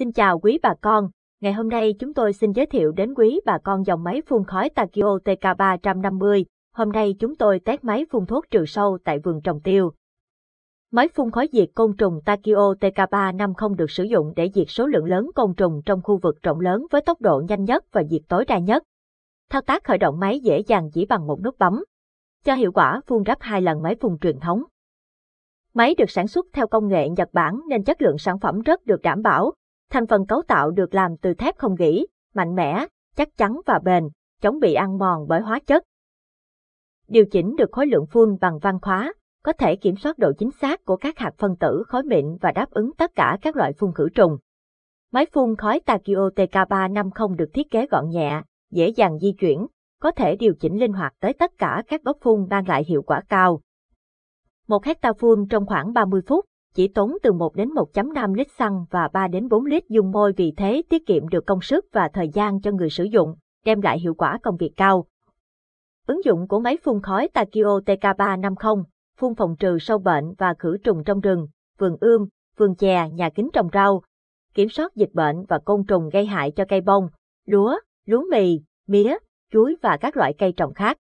Xin chào quý bà con, ngày hôm nay chúng tôi xin giới thiệu đến quý bà con dòng máy phun khói Takio TK350. Hôm nay chúng tôi test máy phun thuốc trừ sâu tại vườn trồng tiêu. Máy phun khói diệt côn trùng Takio TK350 được sử dụng để diệt số lượng lớn côn trùng trong khu vực rộng lớn với tốc độ nhanh nhất và diệt tối đa nhất. Thao tác khởi động máy dễ dàng chỉ bằng một nút bấm. Cho hiệu quả phun gấp hai lần máy phun truyền thống. Máy được sản xuất theo công nghệ Nhật Bản nên chất lượng sản phẩm rất được đảm bảo, Thành phần cấu tạo được làm từ thép không gỉ, mạnh mẽ, chắc chắn và bền, chống bị ăn mòn bởi hóa chất. Điều chỉnh được khối lượng phun bằng văn khóa, có thể kiểm soát độ chính xác của các hạt phân tử khói mịn và đáp ứng tất cả các loại phun khử trùng. Máy phun khói Takio TK350 được thiết kế gọn nhẹ, dễ dàng di chuyển, có thể điều chỉnh linh hoạt tới tất cả các góc phun mang lại hiệu quả cao. Một hecta phun trong khoảng 30 phút, chỉ tốn từ 1 đến 1.5 lít xăng và 3 đến 4 lít dung môi vì thế tiết kiệm được công sức và thời gian cho người sử dụng, đem lại hiệu quả công việc cao. Ứng dụng của máy phun khói Takio TK350, phun phòng trừ sâu bệnh và khử trùng trong rừng, vườn ươm, vườn chè, nhà kính trồng rau, kiểm soát dịch bệnh và côn trùng gây hại cho cây bông, lúa, lúa mì, mía, chuối và các loại cây trồng khác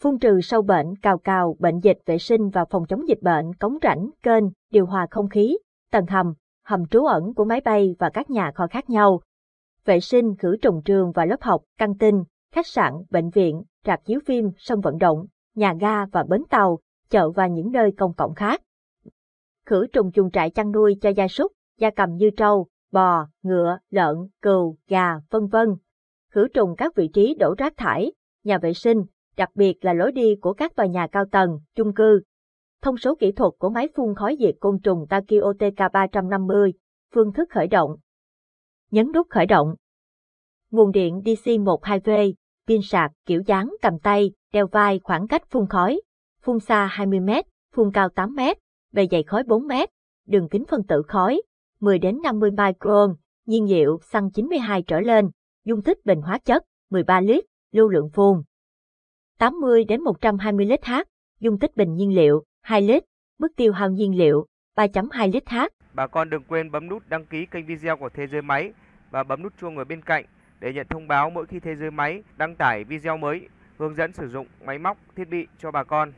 phun trừ sâu bệnh, cào cào, bệnh dịch, vệ sinh và phòng chống dịch bệnh, cống rãnh, kênh, điều hòa không khí, tầng hầm, hầm trú ẩn của máy bay và các nhà kho khác nhau. Vệ sinh, khử trùng trường và lớp học, căng tin, khách sạn, bệnh viện, rạp chiếu phim, sân vận động, nhà ga và bến tàu, chợ và những nơi công cộng khác. Khử trùng chuồng trại chăn nuôi cho gia súc, gia cầm như trâu, bò, ngựa, lợn, cừu, gà, vân vân. Khử trùng các vị trí đổ rác thải, nhà vệ sinh, đặc biệt là lối đi của các tòa nhà cao tầng, chung cư. Thông số kỹ thuật của máy phun khói diệt côn trùng Takio TK350, phương thức khởi động. Nhấn nút khởi động. Nguồn điện DC-12V, pin sạc kiểu dáng cầm tay, đeo vai khoảng cách phun khói, phun xa 20m, phun cao 8m, bề dày khói 4m, đường kính phân tử khói, 10 đến 50 micron, nhiên liệu xăng 92 trở lên, dung tích bình hóa chất 13 lít, lưu lượng phun 80 đến 120 lít h, dung tích bình nhiên liệu 2 lít, mức tiêu hao nhiên liệu 3.2 lít h. Bà con đừng quên bấm nút đăng ký kênh video của Thế giới máy và bấm nút chuông ở bên cạnh để nhận thông báo mỗi khi Thế giới máy đăng tải video mới hướng dẫn sử dụng máy móc, thiết bị cho bà con.